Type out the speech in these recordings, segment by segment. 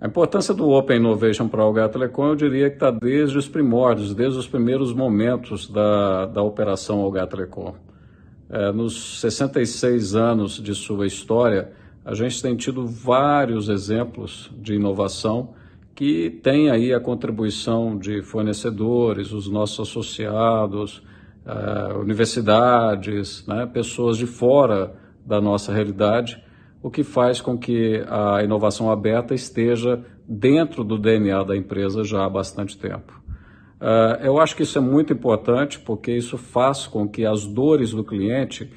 A importância do Open Innovation para a Algar Telecom, eu diria que está desde os primórdios, desde os primeiros momentos da, da operação Algar Telecom. É, nos 66 anos de sua história, a gente tem tido vários exemplos de inovação que tem aí a contribuição de fornecedores, os nossos associados, é, universidades, né, pessoas de fora da nossa realidade o que faz com que a inovação aberta esteja dentro do DNA da empresa já há bastante tempo. Uh, eu acho que isso é muito importante porque isso faz com que as dores do cliente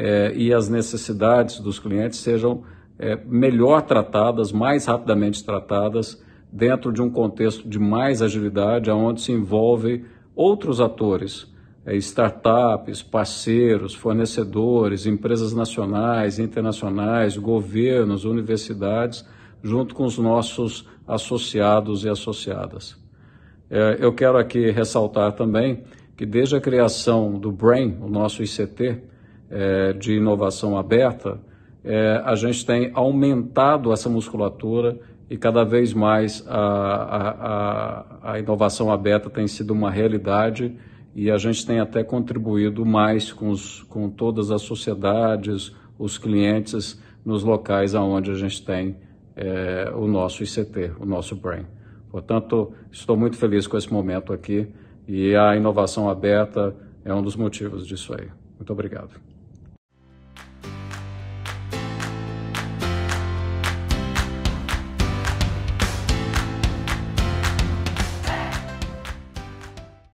eh, e as necessidades dos clientes sejam eh, melhor tratadas, mais rapidamente tratadas, dentro de um contexto de mais agilidade, onde se envolve outros atores é, startups, parceiros, fornecedores, empresas nacionais, internacionais, governos, universidades, junto com os nossos associados e associadas. É, eu quero aqui ressaltar também que desde a criação do BRAIN, o nosso ICT é, de inovação aberta, a gente tem aumentado essa musculatura e cada vez mais a, a, a, a inovação aberta tem sido uma realidade e a gente tem até contribuído mais com, os, com todas as sociedades, os clientes, nos locais aonde a gente tem é, o nosso ICT, o nosso BRAIN. Portanto, estou muito feliz com esse momento aqui e a inovação aberta é um dos motivos disso aí. Muito obrigado.